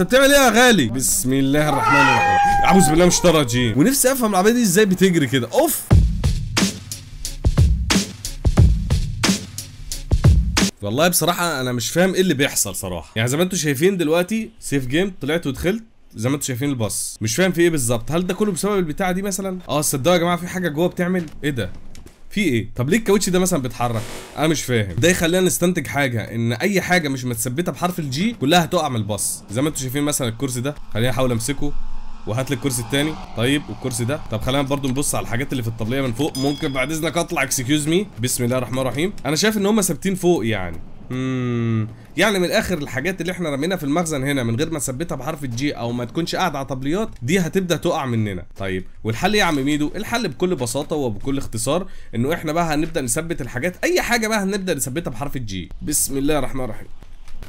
انت بتعمل ايه يا غالي بسم الله الرحمن الرحيم اعوذ بالله مش الرجيم ونفسي افهم العربيه دي ازاي بتجري كده اوف والله بصراحه انا مش فاهم ايه اللي بيحصل صراحه يعني زي ما انتم شايفين دلوقتي سيف جيم طلعت ودخلت زي ما انتم شايفين الباص مش فاهم في ايه بالظبط هل ده كله بسبب البتاعه دي مثلا اه صدقوا يا جماعه في حاجه جوه بتعمل ايه ده في ايه طب ليه الكاوتش ده مثلا بيتحرك انا مش فاهم ده يخلينا نستنتج حاجه ان اي حاجه مش متثبته بحرف الجي كلها هتقع من الباص زي ما انتم شايفين مثلا الكرسي ده خليني احاول امسكه وهات لي الكرسي التاني طيب والكرسي ده طب خلينا برضو نبص على الحاجات اللي في الطبليه من فوق ممكن بعد اذنك اطلع اكسكيوز مي بسم الله الرحمن الرحيم انا شايف ان هم ثابتين فوق يعني يعني من الاخر الحاجات اللي احنا رمينا في المخزن هنا من غير ما نثبتها بحرف الجي او ما تكونش قاعده على طبليات دي هتبدا تقع مننا طيب والحل ايه يا عم ميدو الحل بكل بساطه وبكل اختصار انه احنا بقى هنبدا نثبت الحاجات اي حاجه بقى هنبدا نثبتها بحرف الجي بسم الله الرحمن الرحيم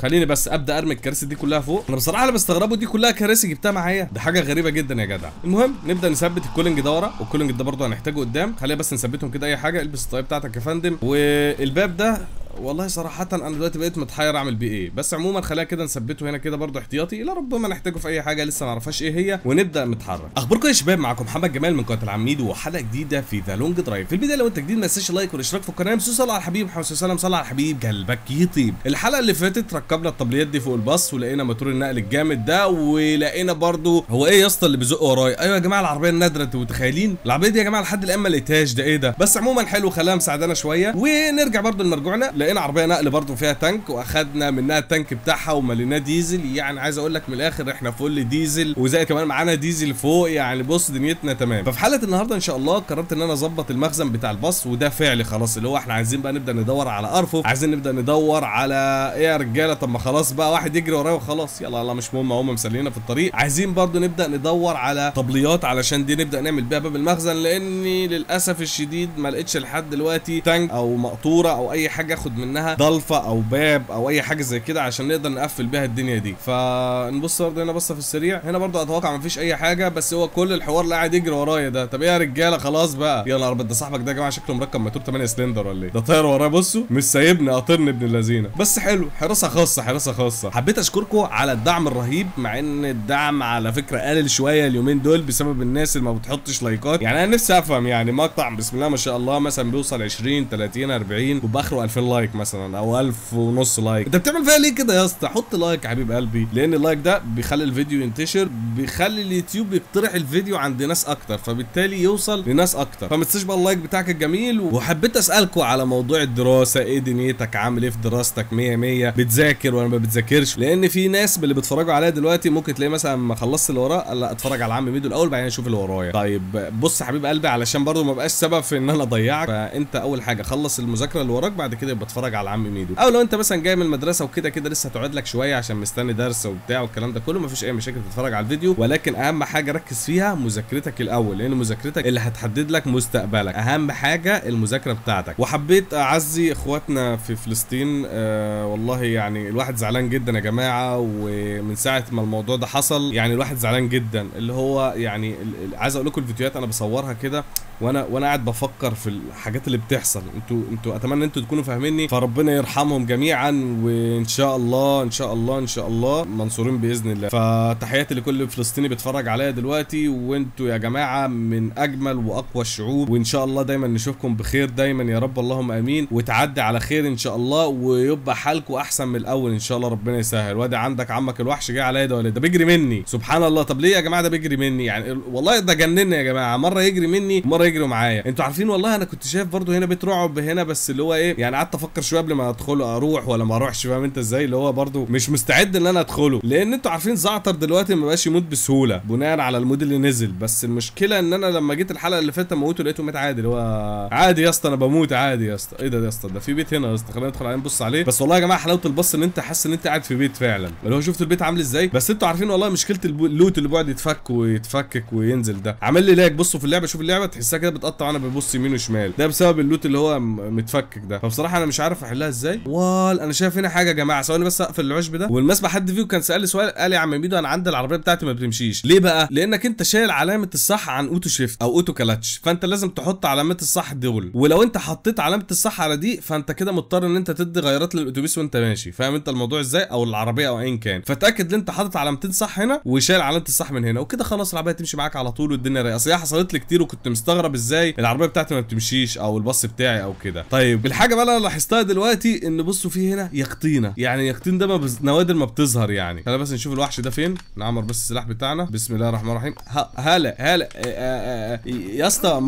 خليني بس ابدا ارمي الكراسي دي كلها فوق انا بصراحه اللي بستغربه دي كلها كراسي جبتها معايا ده حاجه غريبه جدا يا جدع المهم نبدا نثبت الكولينج ده ورا والكولنج ده برضه هنحتاجه قدام خلينا بس نثبتهم كده اي حاجه البس الطاقيه بتاعتك يا فندم والباب ده والله صراحة أنا دلوقتي بقيت متحير أعمل بيه إيه، بس عموما خليها كده نثبته هنا كده برضه احتياطي لربما نحتاجه في أي حاجة لسه ما نعرفهاش إيه هي ونبدأ نتحرك. أخباركم يا شباب معاكم محمد جمال من قناة العميد وحلقة جديدة في ذا لونج درايف، في البداية لو أنت جديد ما تنساش اللايك والاشتراك في القناة مسوس على الحبيب محمد وسلم صلى على الحبيب قلبك يطيب. الحلقة اللي فاتت ركبنا الطبليات دي فوق الباص ولقينا موتور النقل الجامد ده ولقينا برضه هو إيه يا اسطى اللي بيزق ورايا؟ أيوه يا جماعة العربية النادرة أنتوا متخيلين؟ العربية دي يا جماعة لحد الآن ما لقيتهاش ده إيه ده؟ بس عموما حلو خلاها مساعدانا شوية ونرجع برضه لمرجوعنا لقينا عربيه نقل برضو فيها تانك واخدنا منها التانك بتاعها ومليناه ديزل يعني عايز اقول لك من الاخر احنا فل ديزل وزي كمان معانا ديزل فوق يعني بص دنيتنا تمام ففي حلقه النهارده ان شاء الله قررت ان انا اظبط المخزن بتاع الباص وده فعلي خلاص اللي هو احنا عايزين بقى نبدا ندور على ارفف عايزين نبدا ندور على ايه يا رجاله طب ما خلاص بقى واحد يجري ورايا وخلاص يلا يلا مش مهم هم مسلينا في الطريق عايزين برضو نبدا ندور على طبليات علشان دي نبدا نعمل بيها باب المخزن لاني للاسف الشديد ما لقيتش لحد دلوقتي تانك او مقطوره او اي حاجه اخد ناخد منها ضلفه او باب او اي حاجه زي كده عشان نقدر نقفل بيها الدنيا دي فنبص برضه هنا بصه في السريع هنا برضه اتوقع مفيش اي حاجه بس هو كل الحوار اللي قاعد يجري ورايا ده طب ايه يا رجاله خلاص بقى يا نهار ده صاحبك ده يا جماعه شكله مركب موتور 8 سلندر ولا ايه ده طاير ورايا بصوا مش سايبني قاطرني ابن اللذينه بس حلو حراسه خاصه حراسه خاصه حبيت اشكركم على الدعم الرهيب مع ان الدعم على فكره قلل شويه اليومين دول بسبب الناس اللي ما بتحطش لايكات يعني انا نفسي افهم يعني مقطع بسم الله ما شاء الله مثلا بيوصل 20 30 40 وباخره 2000 لايك لايك مثلا او 1000 ونص لايك انت بتعمل فيها ليه كده يا اسطى حط لايك يا حبيب قلبي لان اللايك ده بيخلي الفيديو ينتشر بيخلي اليوتيوب يقترح الفيديو عند ناس اكتر فبالتالي يوصل لناس اكتر فما تنساش بقى اللايك بتاعك الجميل وحبيت اسالكم على موضوع الدراسه ايه دنيتك عامل ايه في دراستك 100 100 بتذاكر ولا ما بتذاكرش لان في ناس اللي بيتفرجوا عليا دلوقتي ممكن تلاقي مثلا ما خلصت اللي وراه لا اتفرج على عم ميدو الاول بعدين اشوف اللي ورايا طيب بص يا حبيب قلبي علشان برضو ما بقاش سبب في ان انا اضيعك فانت اول حاجه خلص المذاكره اللي وراك بعد كده يبقى هتفرج على عم ميدو او لو انت مثلا جاي من المدرسه وكده كده لسه هتقعد لك شويه عشان مستني درس وبتاع والكلام ده كله مفيش اي مشاكل تتفرج على الفيديو ولكن اهم حاجه ركز فيها مذاكرتك الاول لان مذاكرتك اللي هتحدد لك مستقبلك اهم حاجه المذاكره بتاعتك وحبيت اعزي اخواتنا في فلسطين آه والله يعني الواحد زعلان جدا يا جماعه ومن ساعه ما الموضوع ده حصل يعني الواحد زعلان جدا اللي هو يعني عايز اقول لكم الفيديوهات انا بصورها كده وانا وانا قاعد بفكر في الحاجات اللي بتحصل انتوا انتوا اتمنى انتوا تكونوا فاهميني فاهمني يعني. فربنا يرحمهم جميعا وان شاء الله ان شاء الله ان شاء الله منصورين باذن الله فتحياتي لكل فلسطيني بيتفرج عليا دلوقتي وانتوا يا جماعه من اجمل واقوى الشعوب وان شاء الله دايما نشوفكم بخير دايما يا رب اللهم امين وتعدي على خير ان شاء الله ويبقى حالكم احسن من الاول ان شاء الله ربنا يسهل وادي عندك عمك الوحش جاي عليا ده ولا إيه؟ ده بيجري مني سبحان الله طب ليه يا جماعه ده بيجري مني يعني والله ده جنني يا جماعه مره يجري مني مره يجري معايا انتوا عارفين والله انا كنت شايف برضو هنا بيت رعب هنا بس اللي هو ايه يعني قعدت افكر افكر شويه قبل ما ادخله اروح ولا ما اروحش فاهم انت ازاي اللي هو برده مش مستعد ان انا ادخله لان انتوا عارفين زعتر دلوقتي ما بقاش يموت بسهوله بناء على المود اللي نزل بس المشكله ان انا لما جيت الحلقه اللي فاتت موته لقيته مات عادي اللي هو عادي يا اسطى انا بموت عادي يا اسطى ايه ده يا اسطى ده في بيت هنا يا اسطى خلينا ندخل عليه نبص عليه بس والله يا جماعه حلاوه البص ان انت حاسس ان انت قاعد في بيت فعلا اللي هو شفت البيت عامل ازاي بس انتوا عارفين والله مشكله اللوت اللي بيقعد يتفك ويتفكك وينزل ده عامل لي لاج بصوا في اللعبه شوف اللعبه تحسها كده بتقطع وانا ببص يمين وشمال ده بسبب اللوت اللي هو متفكك ده فبصراحه انا مش مش عارف احلها ازاي وال انا شايف هنا حاجه يا جماعه ثواني بس اقفل العشب ده والمسبح حد فيه كان سال سؤال قال يا عم ميدو انا عندي العربيه بتاعتي ما بتمشيش ليه بقى لانك انت شايل علامه الصح عن اوتو شيفت او اوتو كلاتش فانت لازم تحط علامات الصح دول ولو انت حطيت علامه الصح على دي فانت كده مضطر ان انت تدي غيرات للاتوبيس وانت ماشي فاهم انت الموضوع ازاي او العربيه او ايا كان فتاكد ان انت حاطط علامتين صح هنا وشايل علامه الصح من هنا وكده خلاص العربيه تمشي معاك على طول والدنيا رايقه اصل حصلت لي كتير وكنت مستغرب ازاي العربيه بتاعتي ما بتمشيش او الباص بتاعي او كده طيب الحاجه بقى اللي لاحظت لاحظتها دلوقتي ان بصوا في هنا يقطينه يعني يقطين ده ما بز... نوادر ما بتظهر يعني خلينا بس نشوف الوحش ده فين نعمر بس السلاح بتاعنا بسم الله الرحمن الرحيم هلا هلا آه، آه، آه، يا اسطى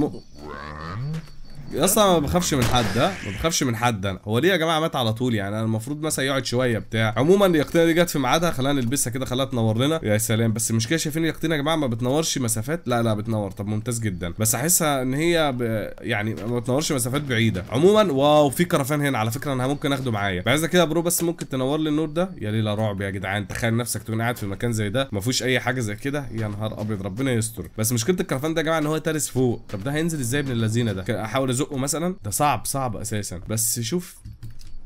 اصلا ما بخافش من حد ها ما بخافش من حد انا هو ليه يا جماعه مات على طول يعني انا المفروض مثلا يقعد شويه بتاع عموما اليقطينه دي جت في ميعادها خلانا نلبسها كده خلاها تنور لنا يا سلام بس المشكله شايفين اليقطينه يا جماعه ما بتنورش مسافات لا لا بتنور طب ممتاز جدا بس احسها ان هي ب... يعني ما بتنورش مسافات بعيده عموما واو في كرفان هنا على فكره انا ممكن اخده معايا عايزك كده برو بس ممكن تنور لي النور ده يا ليله رعب يا جدعان تخيل نفسك تكون قاعد في مكان زي ده ما فيهوش اي حاجه زي كده يا نهار ابيض ربنا يستر بس مشكله الكرفان ده يا جماعه ان هو تارس فوق طب ده هينزل ازاي ابن اللذينه ده احاول تزقه مثلا ده صعب صعب اساسا بس شوف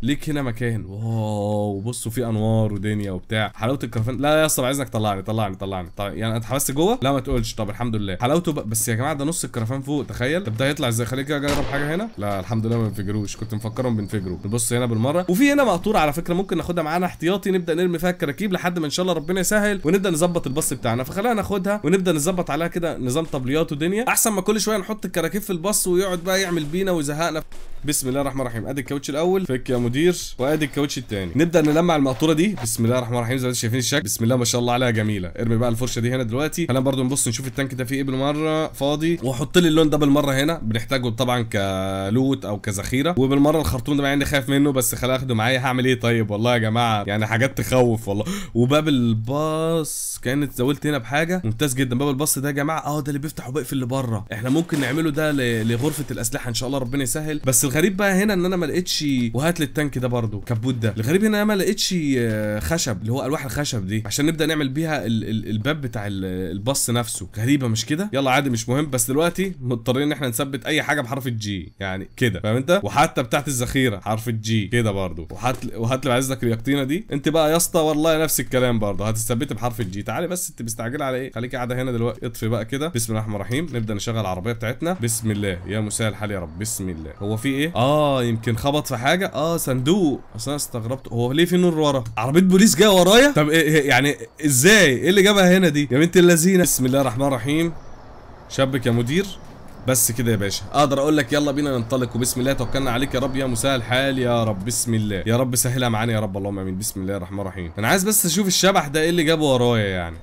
ليك هنا مكان واو بصوا في انوار ودنيا وبتاع حلاوه الكرفان لا يا اسطى عايزك طلعني طلعني طلعني طب يعني انت حبست جوه لا ما تقولش طب الحمد لله حلاوته ب... بس يا جماعه ده نص الكرفان فوق تخيل طب ده هيطلع ازاي خليك اجرب حاجه هنا لا الحمد لله ما بينفجروش كنت مفكرهم بينفجروا نبص هنا بالمره وفي هنا مقطوره على فكره ممكن ناخدها معانا احتياطي نبدا نرمي فيها الكراكيب لحد ما ان شاء الله ربنا يسهل ونبدا نظبط الباص بتاعنا فخلينا ناخدها ونبدا نظبط عليها كده نظام طبليات ودنيا احسن ما كل شويه نحط الكراكيب في الباص ويقعد بقى يعمل بينا ويزهقنا بسم الله الرحمن الرحيم ادي الكاوتش الاول فك يا مدير وادي الكاوتش الثاني نبدا نلمع المقطوره دي بسم الله الرحمن الرحيم زي ما انتم شايفين الشكل بسم الله ما شاء الله عليها جميله ارمي بقى الفرشه دي هنا دلوقتي هنا برده نبص نشوف التانك ده فيه ايه بالمره فاضي وحط لي اللون ده بالمره هنا بنحتاجه طبعا كلوت او كذخيره وبالمره الخرطوم ده مع اني خايف منه بس خليني اخده معايا هعمل ايه طيب والله يا جماعه يعني حاجات تخوف والله وباب الباص كانت زولت هنا بحاجه ممتاز جدا باب الباص ده يا جماعه اه ده اللي بيفتح وبيقفل اللي بره احنا ممكن نعمله ده لغرفه الاسلحه ان شاء الله ربنا يسهل بس الغريب بقى هنا ان انا ما لقيتش وهات لي التانك ده برضو كبوت ده الغريب هنا ما لقيتش آه، خشب اللي هو الواح الخشب دي عشان نبدا نعمل بيها الباب بتاع الباص نفسه غريبه مش كده يلا عادي مش مهم بس دلوقتي مضطرين ان احنا نثبت اي حاجه بحرف الجي يعني كده فاهم انت وحتى بتاعت الذخيره حرف الجي كده برضو وهات وهات لي عزك اليقطينه دي انت بقى يا اسطى والله نفس الكلام برضه هتثبتي بحرف الجي تعالي بس انت مستعجله على ايه خليكي قاعده هنا دلوقتي اطفي بقى كده بسم الله الرحمن الرحيم نبدا نشغل العربيه بتاعتنا بسم الله يا مساء الحال يا رب بسم الله هو في ايه اه يمكن خبط في حاجه اه صندوق اصل انا استغربت هو ليه في نور ورا عربيه بوليس جايه ورايا طب إيه, إيه، يعني ازاي ايه اللي جابها هنا دي يا بنت اللذينه بسم الله الرحمن الرحيم شبك يا مدير بس كده يا باشا اقدر اقول لك يلا بينا ننطلق وبسم الله توكلنا عليك يا رب يا مسهل الحال يا رب بسم الله يا رب سهلها معانا يا رب اللهم امين بسم الله الرحمن الرحيم انا عايز بس اشوف الشبح ده ايه اللي جابه ورايا يعني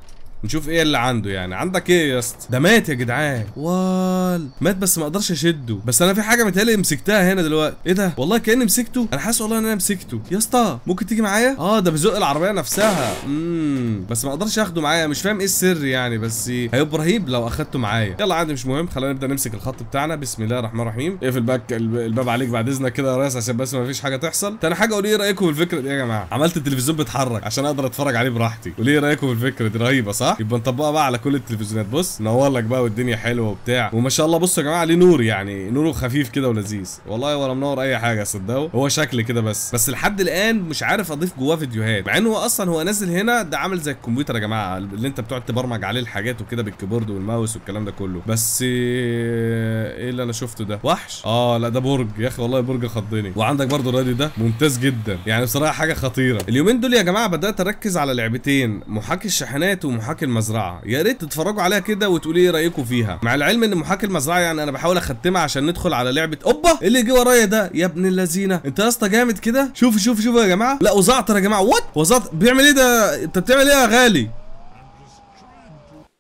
نشوف ايه اللي عنده يعني عندك ايه يا اسطى ده مات يا جدعان وال مات بس ما اقدرش اشده بس انا في حاجه متهيألي مسكتها هنا دلوقتي ايه ده والله كاني مسكته انا حاسس والله ان انا مسكته يا اسطى ممكن تيجي معايا اه ده بيزق العربيه نفسها امم بس ما اقدرش اخده معايا مش فاهم ايه السر يعني بس هيبقى رهيب لو اخدته معايا يلا عادي مش مهم خلينا نبدا نمسك الخط بتاعنا بسم الله الرحمن الرحيم اقفل باك الباب عليك بعد اذنك كده يا ريس عشان بس ما فيش حاجه تحصل تاني حاجه قولي ايه رايكم في الفكره دي يا جماعه عملت التلفزيون بيتحرك عشان اقدر اتفرج عليه براحتي قولي ايه رايكم في الفكره دي رهيبه صح يبقى نطبقها بقى على كل التلفزيونات بص نور لك بقى والدنيا حلوه وبتاع وما شاء الله بصوا يا جماعه ليه نور يعني نوره خفيف كده ولذيذ والله ولا منور اي حاجه صدقوا هو شكل كده بس بس لحد الان مش عارف اضيف جواه فيديوهات مع انه اصلا هو نازل هنا ده عامل زي الكمبيوتر يا جماعه اللي انت بتقعد تبرمج عليه الحاجات وكده بالكيبورد والماوس والكلام ده كله بس آه، ايه اللي انا شفته ده وحش اه لا ده برج يا اخي والله برج خضني وعندك برضه الراديو ده ممتاز جدا يعني بصراحه حاجه خطيره اليومين دول يا جماعه بدات اركز على لعبتين محاكي الشاحنات ومحاكي محاكي المزرعه يا ريت تتفرجوا عليها كده وتقولوا ايه رايكم فيها مع العلم ان محاكي المزرعه يعني انا بحاول اختمها عشان ندخل على لعبه اوبا إيه اللي جه ورايا ده يا ابن اللذينه انت يا اسطى جامد كده شوف شوف شوف يا جماعه لا وزعتر يا جماعه وات وزعتر بيعمل ايه ده انت بتعمل ايه يا غالي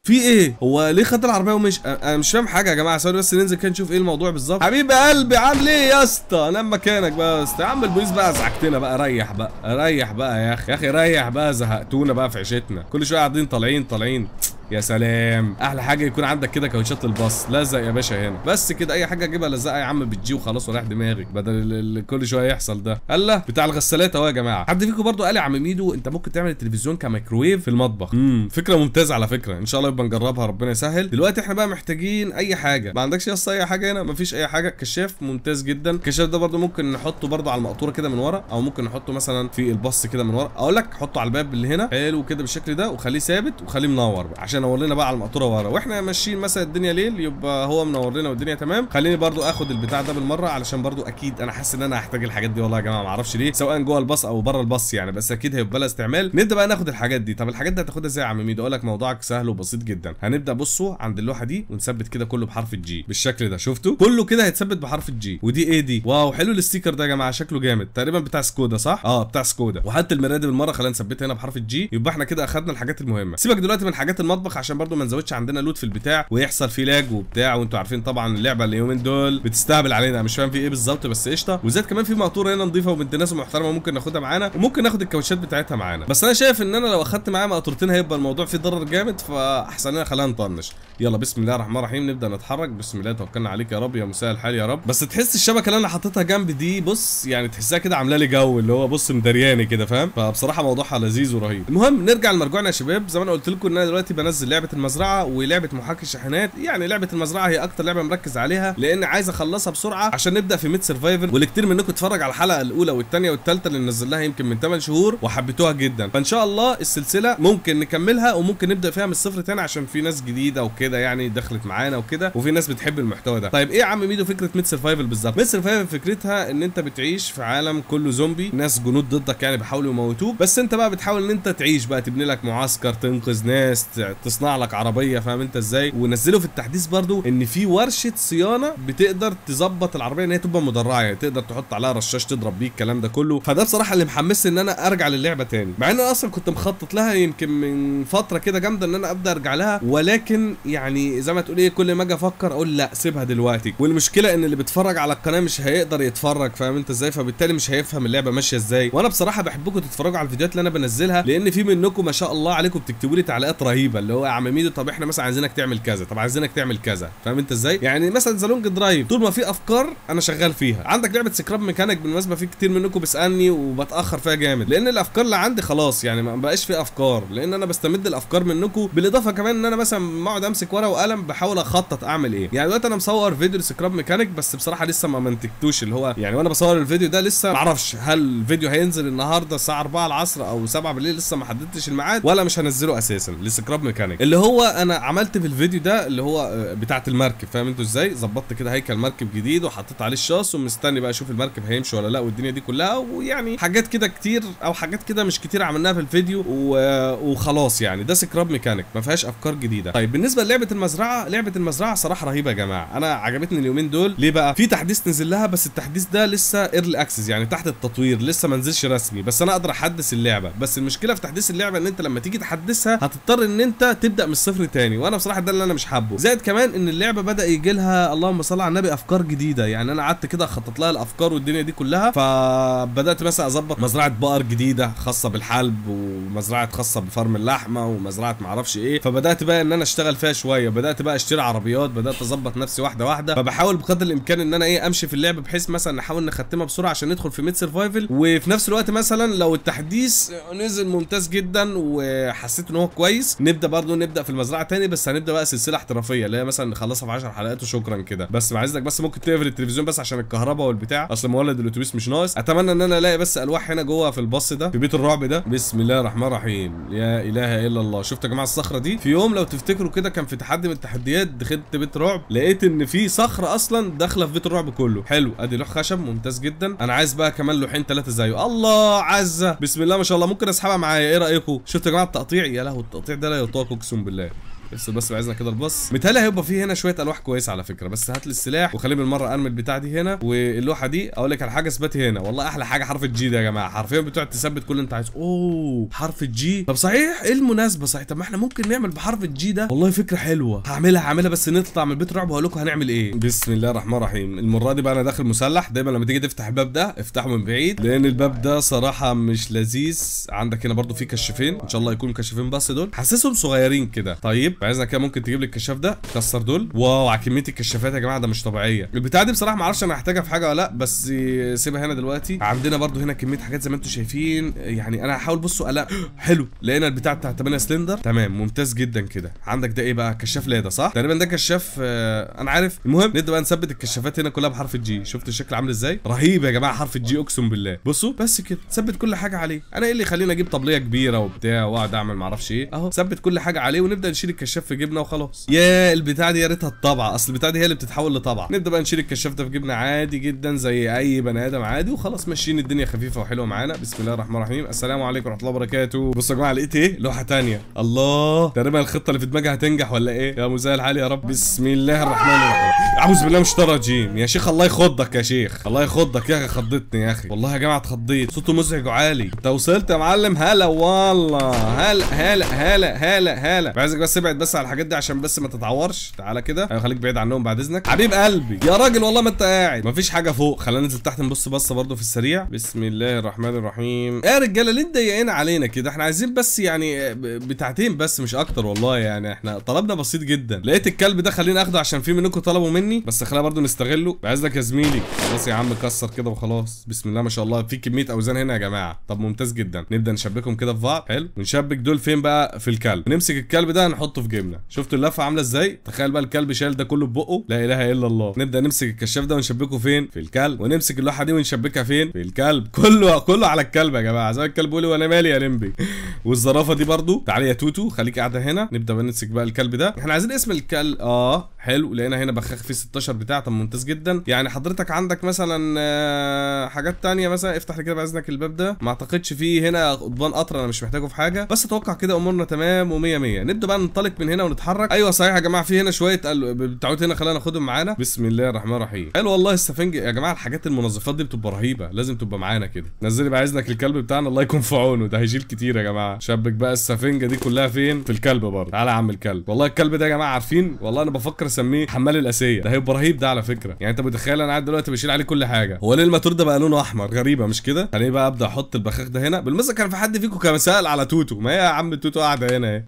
في ايه هو ليه خد العربيه ومش انا مش فاهم حاجه يا جماعه ثواني بس ننزل كده نشوف ايه الموضوع بالظبط حبيب قلبي عامل ايه يا اسطى انا مكانك بقى يا اسطى يا عم البوليس بقى زعجتنا بقى ريح بقى ريح بقى يا اخي يا اخي ريح بقى زهقتونا بقى في عشتنا كل شويه قاعدين طالعين طالعين يا سلام احلى حاجه يكون عندك كده كاوتشات للباص لزق يا باشا هنا بس كده اي حاجه اجيبها لزقها يا عم بتجي وخلاص ورايح دماغي بدل اللي كل شويه يحصل ده هلا بتاع الغسالات اهو يا جماعه حد فيكم برضو قال يا عم ميدو انت ممكن تعمل التلفزيون كميكرويف في المطبخ امم فكره ممتازه على فكره ان شاء الله يبقى نجربها ربنا يسهل دلوقتي احنا بقى محتاجين اي حاجه ما عندكش يا اي حاجه هنا مفيش اي حاجه كشاف ممتاز جدا الكشاف ده برضو ممكن نحطه برضو على المقطوره كده من ورا او ممكن نحطه مثلا في الباص كده من ورا اقول لك حطه على الباب اللي هنا حلو كده بالشكل ده وخليه ثابت وخليه منور بقى. عشان ينور لنا بقى على المقطوره ورا واحنا ماشيين مثلا الدنيا ليل يبقى هو منور لنا والدنيا تمام خليني برضو اخد البتاع ده بالمره علشان برضو اكيد انا حاسس ان انا هحتاج الحاجات دي والله يا جماعه ما اعرفش ليه سواء جوه الباص او بره الباص يعني بس اكيد هيبقى لها استعمال نبدا بقى ناخد الحاجات دي طب الحاجات دي هتاخدها ازاي يا عم ميدو اقول لك موضوعك سهل وبسيط جدا هنبدا بصوا عند اللوحه دي ونثبت كده كله بحرف الجي بالشكل ده شفتوا كله كده هيتثبت بحرف الجي ودي ايه دي واو حلو الستيكر ده يا جماعه شكله جامد تقريبا بتاع سكودا صح اه بتاع سكودا وحتى المرايه بالمره خلينا نثبتها هنا بحرف الجي يبقى احنا كده اخدنا الحاجات المهمه سيبك دلوقتي من حاجات المطبخ المطبخ عشان برضو ما نزودش عندنا لود في البتاع ويحصل فيه لاج وبتاع وانتوا عارفين طبعا اللعبه اليومين دول بتستهبل علينا مش فاهم في ايه بالظبط بس قشطه وزاد كمان في مقطوره هنا نظيفه وبنت ناس محترمه ممكن ناخدها معانا وممكن ناخد الكاوتشات بتاعتها معانا بس انا شايف ان انا لو اخدت معايا مقطورتين هيبقى الموضوع فيه ضرر جامد فاحسن لنا خلينا نطنش يلا بسم الله الرحمن الرحيم نبدا نتحرك بسم الله توكلنا عليك يا رب يا مساء الحال يا رب بس تحس الشبكه اللي انا حاططها جنب دي بص يعني تحسها كده عامله لي جو اللي هو بص مدرياني كده فاهم فبصراحه موضوعها لذيذ ورهيب المهم نرجع لمرجوعنا يا شباب زي ما انا قلت لكم ان انا دلوقتي بنزل منزل لعبه المزرعه ولعبه محاكي الشاحنات يعني لعبه المزرعه هي اكتر لعبه مركز عليها لان عايز اخلصها بسرعه عشان نبدا في ميد سرفايفل والكتير منكم اتفرج على الحلقه الاولى والثانيه والثالثه اللي نزلناها يمكن من 8 شهور وحبيتوها جدا فان شاء الله السلسله ممكن نكملها وممكن نبدا فيها من الصفر تاني عشان في ناس جديده وكده يعني دخلت معانا وكده وفي ناس بتحب المحتوى ده طيب ايه يا عم ميدو فكره ميد سرفايفل بالظبط ميد سرفايفل فكرتها ان انت بتعيش في عالم كله زومبي ناس جنود ضدك يعني بيحاولوا يموتوك بس انت بقى بتحاول ان انت تعيش بقى تبني لك معسكر تنقذ ناس تصنع لك عربيه فاهم انت ازاي ونزلوا في التحديث برضو ان في ورشه صيانه بتقدر تظبط العربيه ان هي تبقى مدرعه يعني تقدر تحط عليها رشاش تضرب بيه الكلام ده كله فده بصراحه اللي محمسني ان انا ارجع للعبه تاني مع ان انا اصلا كنت مخطط لها يمكن من فتره كده جامده ان انا ابدا ارجع لها ولكن يعني زي ما تقول ايه كل ما اجي افكر اقول لا سيبها دلوقتي والمشكله ان اللي بيتفرج على القناه مش هيقدر يتفرج فاهم انت ازاي فبالتالي مش هيفهم اللعبه ماشيه ازاي وانا بصراحه بحبكم تتفرجوا على الفيديوهات اللي انا بنزلها لان في منكم ما شاء الله عليكم بتكتبوا لي تعليقات رهيبه اللي اللي هو يا عم ميدو طب احنا مثلا عايزينك تعمل كذا طب عايزينك تعمل كذا فاهم انت ازاي يعني مثلا زالونج درايف طول ما في افكار انا شغال فيها عندك لعبه سكراب ميكانيك بالمناسبه في كتير منكم بيسالني وبتاخر فيها جامد لان الافكار اللي عندي خلاص يعني ما بقاش في افكار لان انا بستمد الافكار منكم بالاضافه كمان ان انا مثلا بقعد امسك ورقه وقلم بحاول اخطط اعمل ايه يعني دلوقتي انا مصور فيديو سكراب ميكانيك بس بصراحه لسه ما منتجتوش اللي هو يعني وانا بصور الفيديو ده لسه ما اعرفش هل الفيديو هينزل النهارده الساعه 4 العصر او 7 بالليل لسه ما حددتش الميعاد ولا مش هنزله اساسا لسكراب ميكانيك ميكانيك اللي هو انا عملت في الفيديو ده اللي هو آه، بتاعه المركب فاهم انتوا ازاي ظبطت كده هيكل مركب جديد وحطيت عليه الشاص ومستني بقى اشوف المركب هيمشي ولا لا والدنيا دي كلها ويعني حاجات كده كتير او حاجات كده مش كتير عملناها في الفيديو آه، وخلاص يعني ده سكراب ميكانيك ما فيهاش افكار جديده طيب بالنسبه للعبه المزرعه لعبه المزرعه صراحه رهيبه يا جماعه انا عجبتني اليومين دول ليه بقى في تحديث نزل لها بس التحديث ده لسه ايرلي اكسس يعني تحت التطوير لسه ما نزلش رسمي بس انا اقدر احدث اللعبه بس المشكله في تحديث اللعبه ان انت لما تيجي تحدثها هتضطر ان انت تبدا من الصفر تاني وانا بصراحه ده اللي انا مش حابه زائد كمان ان اللعبه بدا يجي لها اللهم صل على النبي افكار جديده يعني انا قعدت كده اخطط لها الافكار والدنيا دي كلها فبدات مثلا اظبط مزرعه بقر جديده خاصه بالحلب ومزرعه خاصه بفرم اللحمه ومزرعه معرفش ايه فبدات بقى ان انا اشتغل فيها شويه بدات بقى اشتري عربيات بدات اظبط نفسي واحده واحده فبحاول بقدر الامكان ان انا ايه امشي في اللعبه بحيث مثلا نحاول نختمها بسرعه عشان ندخل في ميد سرفايفل وفي نفس الوقت مثلا لو التحديث نزل ممتاز جدا وحسيت ان هو كويس نبدا بقى برضه نبدا في المزرعه تاني بس هنبدا بقى سلسله احترافيه اللي هي مثلا نخلصها في 10 حلقات وشكرا كده بس عايزك بس ممكن تقفل التلفزيون بس عشان الكهرباء والبتاع اصل مولد الاتوبيس مش ناقص اتمنى ان انا الاقي بس الواح هنا جوه في الباص ده في بيت الرعب ده بسم الله الرحمن الرحيم يا اله الا الله شفت يا جماعه الصخره دي في يوم لو تفتكروا كده كان في تحدي من التحديات دخلت بيت رعب لقيت ان في صخره اصلا داخله في بيت الرعب كله حلو ادي لوح خشب ممتاز جدا انا عايز بقى كمان لوحين ثلاثه زيه الله عزه بسم الله ما شاء الله ممكن اسحبها معايا ايه رايكم شفت يا جماعه التقطيع يا لهوي التقطيع ده لا يطاق اقسم بالله بس بس عايزنا كده البص متهيألي هيبقى فيه هنا شويه الواح كويسه على فكره بس هات لي السلاح وخليه بالمره ارمي البتاع دي هنا واللوحه دي اقول لك على حاجه اثبتي هنا والله احلى حاجه حرف الجي ده يا جماعه حرفيا بتقعد تثبت كل اللي انت عايزه اوه حرف الجي طب صحيح ايه المناسبه صحيح طب ما احنا ممكن نعمل بحرف الجي ده والله فكره حلوه هعملها هعملها بس نطلع من البيت رعب وهقول لكم هنعمل ايه بسم الله الرحمن الرحيم المره دي بقى انا داخل مسلح دايما لما تيجي تفتح الباب ده افتحه من بعيد لان الباب ده صراحه مش لذيذ عندك هنا برده في كشافين ان شاء الله يكونوا كشافين بس دول حاسسهم صغيرين كده طيب فعايزنا كده ممكن تجيب لي الكشاف ده كسر دول واو على كميه الكشافات يا جماعه ده مش طبيعيه البتاعه دي بصراحه ما اعرفش انا هحتاجها في حاجه ولا لا بس سيبها هنا دلوقتي عندنا برده هنا كميه حاجات زي ما انتم شايفين يعني انا هحاول بصوا الا حلو لقينا البتاع بتاع 8 سلندر تمام ممتاز جدا كده عندك ده ايه بقى كشاف لادا صح تقريبا ده كشاف آه انا عارف المهم نبدا بقى نثبت الكشافات هنا كلها بحرف الجي شفتوا الشكل عامل ازاي رهيب يا جماعه حرف الجي اقسم بالله بصوا بس كده ثبت كل حاجه عليه انا ايه اللي يخليني اجيب طبليه كبيره وبتاع واقعد اعمل ما اعرفش ايه اهو ثبت كل حاجه عليه ونبدا نشيل الكشاف في جبنه وخلاص يا البتاع دي يا ريتها الطبعه اصل البتاع دي هي اللي بتتحول لطبعه نبدا بقى نشيل الكشاف ده في جبنه عادي جدا زي اي بني ادم عادي وخلاص ماشيين الدنيا خفيفه وحلوه معانا بسم الله الرحمن الرحيم السلام عليكم ورحمه الله وبركاته بصوا يا جماعه لقيت ايه لوحه ثانيه الله تقريبا الخطه اللي في دماغي هتنجح ولا ايه يا مزايا العالي يا رب بسم الله الرحمن الرحيم اعوذ بالله من الشيطان الرجيم يا شيخ الله يخضك يا شيخ الله يخضك يا اخي خضتني يا اخي والله يا جماعه اتخضيت صوته مزعج وعالي انت وصلت يا معلم هلا والله هلا هلا هلا هلا هلا عايزك بس ابعد ابعد بس على الحاجات دي عشان بس ما تتعورش تعالى كده ايوه خليك بعيد عنهم بعد اذنك حبيب قلبي يا راجل والله ما انت قاعد مفيش حاجه فوق خلينا ننزل تحت نبص بصه برده في السريع بسم الله الرحمن الرحيم ايه يا رجاله ليه اتضايقين علينا كده احنا عايزين بس يعني بتاعتين بس مش اكتر والله يعني احنا طلبنا بسيط جدا لقيت الكلب ده خليني اخده عشان في منكم طلبوا مني بس خلينا برده نستغله بعزك يا زميلي خلاص يا عم كسر كده وخلاص بسم الله ما شاء الله في كميه اوزان هنا يا جماعه طب ممتاز جدا نبدا نشبكهم كده في بعض حلو ونشبك دول فين بقى في الكلب نمسك الكلب ده نحطه في جبنه شفتوا اللفه عامله ازاي تخيل بقى الكلب شايل ده كله ببقه لا اله الا الله نبدا نمسك الكشاف ده ونشبكه فين في الكلب ونمسك اللوحه دي ونشبكها فين في الكلب كله كله على الكلب يا جماعه زي الكلب بيقول وانا مالي يا لمبي والزرافه دي برضو تعالى يا توتو خليك قاعده هنا نبدا نمسك بقى الكلب ده احنا عايزين اسم الكلب اه حلو لقينا هنا بخاخ فيه 16 بتاع طب ممتاز جدا يعني حضرتك عندك مثلا آه، حاجات ثانيه مثلا افتح لي كده باذنك الباب ده ما اعتقدش فيه هنا قضبان قطر انا مش محتاجه في حاجه بس اتوقع كده امورنا تمام و100 100 نبدا بقى ننطلق نحط من هنا ونتحرك ايوه صحيح يا جماعه في هنا شويه بتعود هنا خلينا ناخدهم معانا بسم الله الرحمن الرحيم قال والله السفنج يا جماعه الحاجات المنظفات دي بتبقى رهيبه لازم تبقى معانا كده نزلي بقى اذنك الكلب بتاعنا الله يكون في عونه ده هيشيل كتير يا جماعه شبك بقى السفنجه دي كلها فين في الكلب برضه تعالى يا عم الكلب والله الكلب ده يا جماعه عارفين والله انا بفكر اسميه حمال الاسيه ده هيبقى رهيب ده على فكره يعني انت متخيل انا قاعد دلوقتي بشيل عليه كل حاجه هو ليه الماتور ده بقى لونه احمر غريبه مش كده خليني بقى ابدا احط البخاخ ده هنا بالمزه كان في حد فيكم كان سال على توتو ما هي يا عم توتو قاعده هنا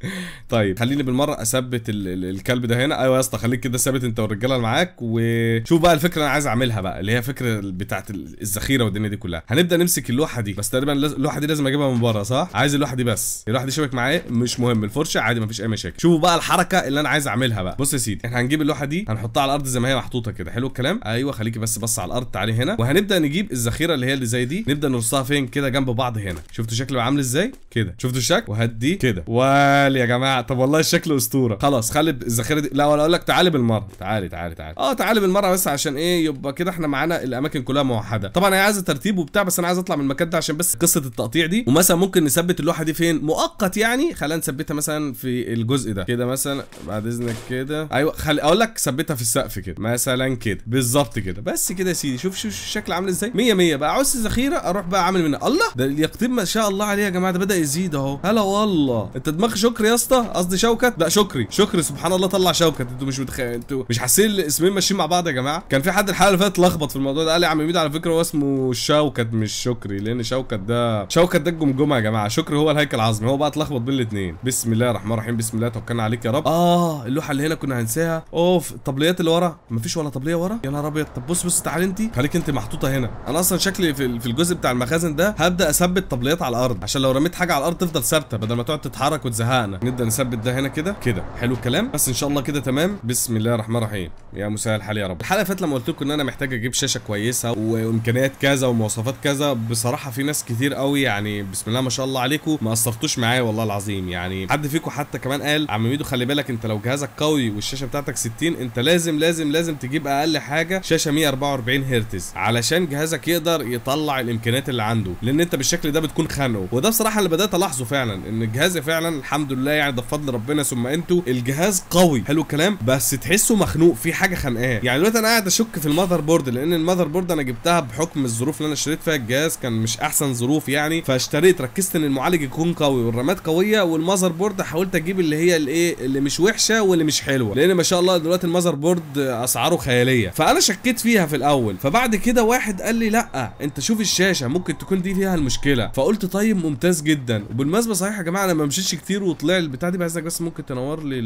طيب خليني مره اثبت الكلب ده هنا ايوه يا اسطى خليك كده ثابت انت والرجاله اللي معاك وشوف بقى الفكره اللي انا عايز اعملها بقى اللي هي فكره بتاعه الذخيره والدنيا دي كلها هنبدا نمسك اللوحه دي بس تقريبا اللوحه دي لازم اجيبها من بره صح عايز اللوحه دي بس اللوحه دي شبك معايا مش مهم الفرشه عادي مفيش اي مشاكل شوفوا بقى الحركه اللي انا عايز اعملها بقى بص يا سيدي احنا هنجيب اللوحه دي هنحطها على الارض زي ما هي محطوطه كده حلو الكلام ايوه خليكي بس بص على الارض تعالي هنا وهنبدا نجيب الذخيره اللي هي اللي زي دي نبدا نرصها فين كده جنب بعض هنا شفتوا شكله عامل ازاي كده شفتوا الشكل وهدي كده وال يا جماعه طب والله الشكل شكله اسطوره خلاص خلي الذخيره دي لا ولا اقول لك تعالي بالمره تعالي تعالي تعالي اه تعالي بالمره بس عشان ايه يبقى كده احنا معانا الاماكن كلها موحده طبعا هي عايزه ترتيب وبتاع بس انا عايز اطلع من المكان ده عشان بس قصه التقطيع دي ومثلا ممكن نثبت اللوحه دي فين مؤقت يعني خلينا نثبتها مثلا في الجزء ده كده مثلا بعد اذنك كده ايوه خلي اقول لك ثبتها في السقف كده مثلا كده بالظبط كده بس كده يا سيدي شوف شوف الشكل عامل ازاي 100 100 بقى عاوز الذخيره اروح بقى اعمل منها الله ده اليقطيب ما شاء الله عليه يا جماعه ده بدا يزيد اهو هلا والله انت دماغ شكر يا اسطى قصدي شوكت لا شكري شكري سبحان الله طلع شوكت انتوا مش متخيل انتوا مش حاسين الاسمين ماشيين مع بعض يا جماعه كان في حد الحلقه اللي فاتت لخبط في الموضوع ده قال لي يا عم ميدو على فكره هو اسمه شوكت مش شكري لان شوكت ده شوكت ده الجمجمه يا جماعه شكري هو الهيكل العظمي هو بقى اتلخبط بين الاثنين بسم الله الرحمن الرحيم بسم الله توكلنا عليك يا رب اه اللوحه اللي هنا كنا هنساها اوف الطبليات اللي ورا مفيش ولا طبليه ورا يا نهار ابيض طب بص بص تعالي انت خليك انت محطوطه هنا انا اصلا شكلي في, في الجزء بتاع المخازن ده هبدا اثبت طبليات على الارض عشان لو رميت حاجه على الارض تفضل ثابته بدل ما تقعد تتحرك وتزهقنا نبدا نثبت ده هنا كده كده كده حلو الكلام بس ان شاء الله كده تمام بسم الله الرحمن الرحيم يا مسهل الحال يا رب الحلقه فاتت لما قلت لكم ان انا محتاج اجيب شاشه كويسه وامكانيات كذا ومواصفات كذا بصراحه في ناس كتير قوي يعني بسم الله ما شاء الله عليكم ما قصرتوش معايا والله العظيم يعني حد فيكم حتى كمان قال عم ميدو خلي بالك انت لو جهازك قوي والشاشه بتاعتك 60 انت لازم لازم لازم تجيب اقل حاجه شاشه 144 هرتز علشان جهازك يقدر يطلع الامكانيات اللي عنده لان انت بالشكل ده بتكون خانقه وده بصراحه اللي بدات الاحظه فعلا ان جهازي فعلا الحمد لله يعني ده بفضل ربنا ثم انتو الجهاز قوي حلو الكلام بس تحسه مخنوق في حاجه خانقاه يعني دلوقتي انا قاعد اشك في المذر بورد لان المذر بورد انا جبتها بحكم الظروف اللي انا اشتريت فيها الجهاز كان مش احسن ظروف يعني فاشتريت ركزت ان المعالج يكون قوي والرامات قويه والمذر بورد حاولت اجيب اللي هي الايه اللي مش وحشه واللي مش حلوه لان ما شاء الله دلوقتي المذر بورد اسعاره خياليه فانا شكيت فيها في الاول فبعد كده واحد قال لي لا انت شوف الشاشه ممكن تكون دي فيها المشكله فقلت طيب ممتاز جدا وبالمناسبه صحيح يا جماعه انا ما مشيتش كتير وطلع البتاع دي بس ممكن ممكن تنور لي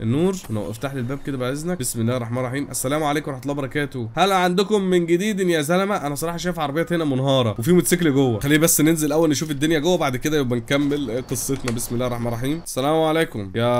النور افتح لي الباب كده بعد اذنك بسم الله الرحمن الرحيم السلام عليكم ورحمه الله وبركاته هل عندكم من جديد يا زلمه انا صراحه شايف عربيات هنا منهاره وفي موتوسيكل جوه خليه بس ننزل اول نشوف الدنيا جوه بعد كده يبقى نكمل قصتنا بسم الله الرحمن الرحيم السلام عليكم يا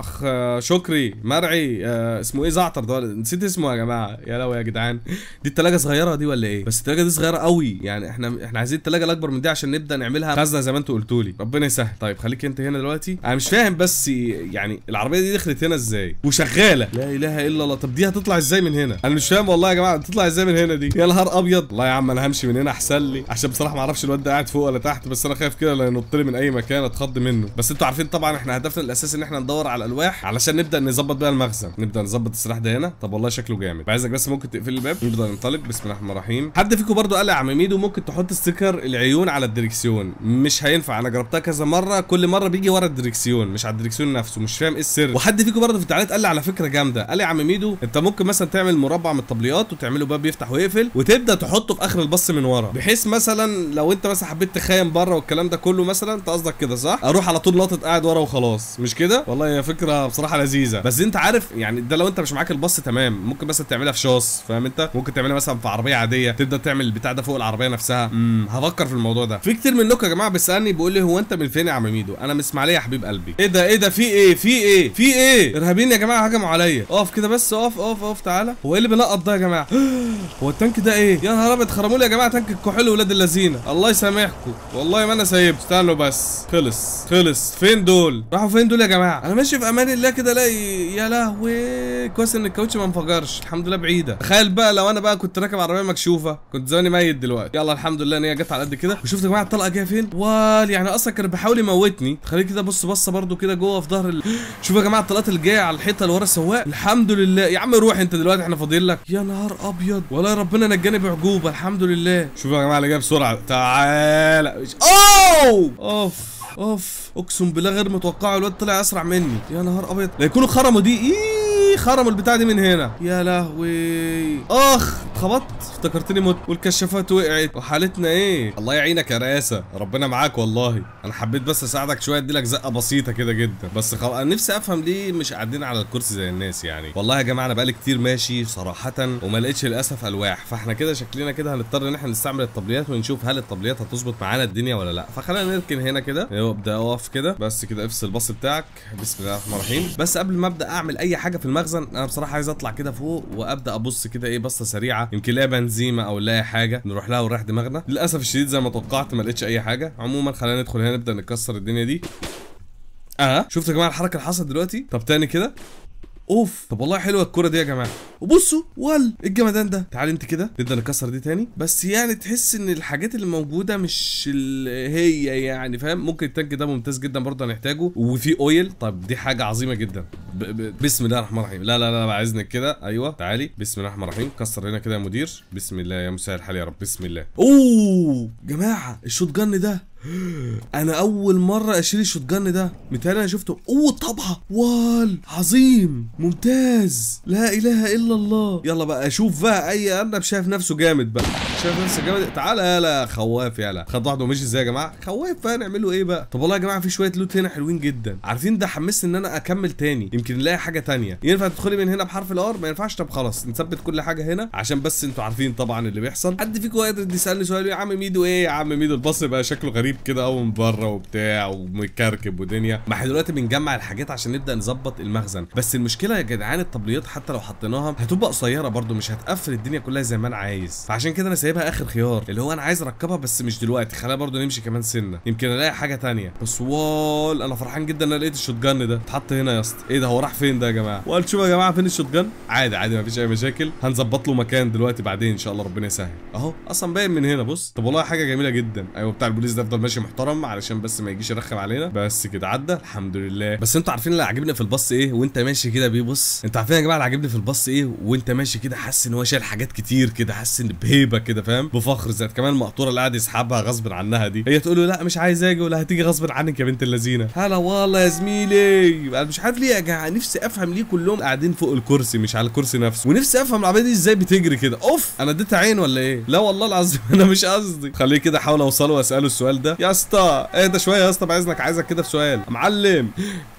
اخ شكري مرعي آه اسمه ايه زعتر ده نسيت اسمه يا جماعه يا لو يا جدعان دي التلاجه صغيره دي ولا ايه بس التلاجه دي صغيره قوي يعني احنا احنا عايزين التلاجه الاكبر من دي عشان نبدا نعملها خزنه زي ما انتوا قلتوا لي ربنا يسهل طيب خليك انت هنا دلوقتي انا مش فاهم بس يعني العربيه دي دخلت هنا ازاي وشغاله لا اله الا الله طب دي هتطلع ازاي من هنا انا مش فاهم والله يا جماعه هتطلع ازاي من هنا دي يا نهار ابيض والله يا عم انا همشي من هنا احسن لي عشان بصراحه ما اعرفش الواد ده قاعد فوق ولا تحت بس انا خايف كده لو ينط لي من اي مكان اتخض منه بس انتوا عارفين طبعا احنا هدفنا الاساسي ان احنا ندور على الالواح علشان نبدا نظبط بقى المخزن نبدا نظبط السلاح ده هنا طب والله شكله جامد عايزك بس ممكن تقفل الباب نبدا ننطلق بسم الله الرحمن الرحيم حد فيكم برده قال يا عم ميدو ممكن تحط ستيكر العيون على الدريكسيون مش هينفع انا جربتها كذا مره كل مره بيجي ورا الدريكسيون الدركسيون مش على الدركسيون نفسه مش فاهم ايه السر وحد فيكم برضه في التعليقات قال لي على فكره جامده قال لي يا عم ميدو انت ممكن مثلا تعمل مربع من الطبليات وتعمله باب يفتح ويقفل وتبدا تحطه في اخر البص من ورا بحيث مثلا لو انت مثلا حبيت تخيم بره والكلام ده كله مثلا انت قصدك كده صح اروح على طول لقطه قاعد ورا وخلاص مش كده والله هي فكره بصراحه لذيذه بس انت عارف يعني ده لو انت مش معاك البص تمام ممكن مثلا تعملها في شاص فاهم انت ممكن تعملها مثلا في عربيه عاديه تبدا تعمل البتاع ده فوق العربيه نفسها امم هفكر في الموضوع ده في كتير منكم يا جماعه بيسالني بيقول لي هو انت من فين يا عم ميدو انا من اسماعيليه يا حبيب قلبي ايه ده ايه ده في ايه في ايه في ايه ارهابيين يا جماعه هجموا عليا اقف كده بس اقف اقف اقف تعالى هو ايه اللي بنقط ده يا جماعه هو التانك ده ايه يا نهار ابيض خرموا لي يا جماعه تانك الكحول ولاد اللذينه الله يسامحكم والله ما انا سايب استنوا بس خلص خلص فين دول راحوا فين دول يا جماعه انا ماشي في امان الله كده الاقي يا لهوي كويس ان الكاوتش ما انفجرش الحمد لله بعيده تخيل بقى لو انا بقى كنت راكب عربيه مكشوفه كنت زماني ميت دلوقتي يلا الحمد لله ان هي جت على قد كده وشفت يا جماعه الطلقه جايه فين وال يعني اصلا كان بيحاول يموتني خليك كده بص بص بصه برده كده جوه في ظهر ال... شوفوا يا جماعه الطلقات اللي جايه على الحيطه اللي ورا السواق الحمد لله يا عم روح انت دلوقتي احنا فاضيين لك يا نهار ابيض والله ربنا نجاني بعجوبه الحمد لله شوفوا يا جماعه اللي جاي بسرعه تعالى اوه اوف اوف اقسم بالله غير متوقعه الواد طلع اسرع مني يا نهار ابيض لا يكونوا خرموا دي ايه خرموا البتاع دي من هنا يا لهوي اخ اتخبطت افتكرتني مت والكشافات وقعت وحالتنا ايه الله يعينك يا رئاسه ربنا معاك والله انا حبيت بس اساعدك شويه اديلك زقه بسيطه كده جدا بس خل... انا نفسي افهم ليه مش قاعدين على الكرسي زي الناس يعني والله يا جماعه انا بقالي كتير ماشي صراحه وما لقيتش للاسف الواح فاحنا كده شكلنا كده هنضطر ان احنا نستعمل الطبليات ونشوف هل الطبليات هتظبط معانا الدنيا ولا لا فخلينا نركن هنا كده ابدا اقف كده بس كده افصل الباص بتاعك بسم الله الرحمن الرحيم بس قبل ما ابدا اعمل اي حاجه في المخزن انا بصراحه عايز اطلع كده فوق وابدا ابص كده ايه بصه سريعه يمكن لها بنزيمه او لها حاجه نروح لها ونريح دماغنا للاسف الشديد زي ما توقعت ما لقيتش اي حاجه عموما خلينا ندخل هنا نبدا نكسر الدنيا دي اه شفتوا يا جماعه الحركه اللي حصلت دلوقتي طب تاني كده اوف طب والله حلوه الكوره دي يا جماعه وبصوا وال إيه الجمدان ده تعال انت كده نبدا نكسر دي تاني بس يعني تحس ان الحاجات اللي موجوده مش هي يعني فاهم ممكن التانك ده ممتاز جدا برضه هنحتاجه وفي اويل طب دي حاجه عظيمه جدا ب ب بسم الله الرحمن الرحيم لا لا لا بعد اذنك كده ايوه تعالي بسم الله الرحمن الرحيم كسر هنا كده يا مدير بسم الله يا مساء الحال يا رب بسم الله اوه جماعه الشوت جن ده انا اول مره اشيل الشوت جن ده متهيألي انا شفته اوه طبعا وال عظيم ممتاز لا اله الا الله يلا بقى اشوف بقى اي ارنب شايف نفسه جامد بقى شايف لسه جامد تعالى يالا خواف يالا خد واحده ومشي ازاي يا جماعه خواف بقى نعمله له ايه بقى طب والله يا جماعه في شويه لوت هنا حلوين جدا عارفين ده حمسني ان انا اكمل تاني يمكن نلاقي حاجه تانية ينفع تدخلي من هنا بحرف الار ما ينفعش طب خلاص نثبت كل حاجه هنا عشان بس انتوا عارفين طبعا اللي بيحصل حد فيكم قادر يسالني سؤال يا عم ميدو ايه يا عم ميدو الباص بقى شكله غريب كده قوي من بره وبتاع ومكركب ودنيا ما احنا دلوقتي بنجمع الحاجات عشان نبدا نظبط المخزن بس المشكله يا جدعان الطبليات حتى لو حطيناها هتبقى قصيره برده مش هتقفل الدنيا كلها زي ما انا عايز فعشان كده انا سايبها اخر خيار اللي هو انا عايز اركبها بس مش دلوقتي خلينا برضو نمشي كمان سنه يمكن الاقي حاجه ثانيه بس وال انا فرحان جدا ان انا لقيت الشوت جان ده اتحط هنا يا اسطى ايه ده هو راح فين ده يا جماعه وقال شوف يا جماعه فين الشوت جان عادي عادي مفيش اي مشاكل هنظبط له مكان دلوقتي بعدين ان شاء الله ربنا يسهل اهو اصلا باين من هنا بص طب والله حاجه جميله جدا ايوه بتاع البوليس ده افضل ماشي محترم علشان بس ما يجيش يرخم علينا بس كده عدى الحمد لله بس انتوا عارفين اللي عاجبني في الباص ايه وانت ماشي كده بيبص انتوا عارفين يا جماعه اللي عاجبني في الباص ايه وانت ماشي كده حاسس ان هو شايل حاجات كتير كده حاسس ان بهيبه كده كده فاهم بفخر ذات كمان المقطوره اللي قاعد يسحبها غصب عنها دي هي تقول له لا مش عايز اجي ولا هتيجي غصب عنك يا بنت اللذينه هلا والله يا زميلي انا مش عارف ليه يا جماعه نفسي افهم ليه كلهم قاعدين فوق الكرسي مش على الكرسي نفسه ونفسي افهم العربيه دي ازاي بتجري كده اوف انا اديتها عين ولا ايه لا والله العظيم انا مش قصدي خليه كده احاول اوصله واساله السؤال ده يا اسطى اهدى شويه يا اسطى باذنك عايزك كده في سؤال معلم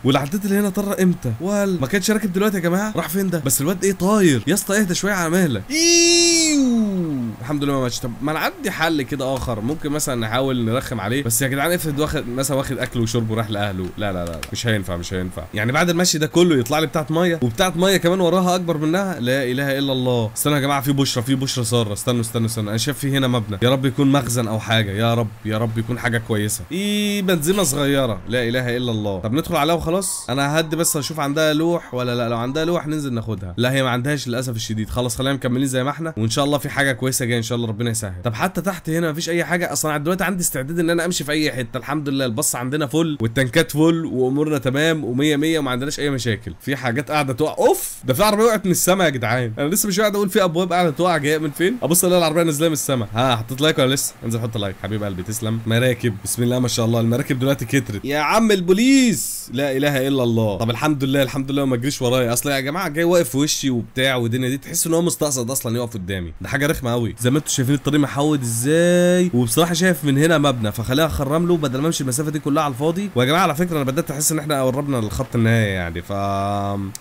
والعداد اللي هنا طر امتى وال ما كانش راكب دلوقتي يا جماعه راح فين ده بس الواد ايه طاير يا اسطى اهدى شويه على مهلك إيه! ايوه الحمد لله ما ماتش طب ما انا عندي حل كده اخر ممكن مثلا نحاول نرخم عليه بس يا جدعان افرض واخد مثلا واخد اكله وشربه وراح لاهله لا لا لا مش هينفع مش هينفع يعني بعد المشي ده كله يطلع لي بتاعه ميه وبتاعه ميه كمان وراها اكبر منها لا اله الا الله استنوا يا جماعه في بشره في بشره ساره استنوا استنوا استنوا انا شايف في هنا مبنى يا رب يكون مخزن او حاجه يا رب يا رب يكون حاجه كويسه ايه بنزينه صغيره لا اله الا الله طب ندخل عليها وخلاص انا هدي بس اشوف عندها لوح ولا لا لو عندها لوح ننزل ناخدها لا هي ما عندهاش للاسف الشديد خلاص خلينا مكملين زي ما احنا وان شاء شاء الله في حاجه كويسه جايه ان شاء الله ربنا يسهل طب حتى تحت هنا مفيش اي حاجه اصلا دلوقتي عندي استعداد ان انا امشي في اي حته الحمد لله البص عندنا فل والتنكات فل وامورنا تمام و100 100 وما عندناش اي مشاكل في حاجات قاعده تقع اوف ده في عربيه وقعت من السما يا جدعان انا لسه مش قاعد اقول في ابواب قاعده تقع جايه من فين ابص الاقي العربيه نازله من السما ها حطيت لايك ولا لسه انزل حط لايك حبيب قلبي تسلم مراكب بسم الله ما شاء الله المراكب دلوقتي كترت يا عم البوليس لا اله الا الله طب الحمد لله الحمد لله ما جريش ورايا اصل يا جماعه جاي واقف في وشي وبتاع والدنيا دي تحس ان هو مستقصد اصلا يقف قدامي ده حاجه رخمه قوي زي ما انتم شايفين الطريق محود ازاي وبصراحه شايف من هنا مبنى فخليها اخرم له بدل ما امشي المسافه دي كلها على الفاضي ويا جماعه على فكره انا بدات احس ان احنا قربنا للخط النهائي يعني ف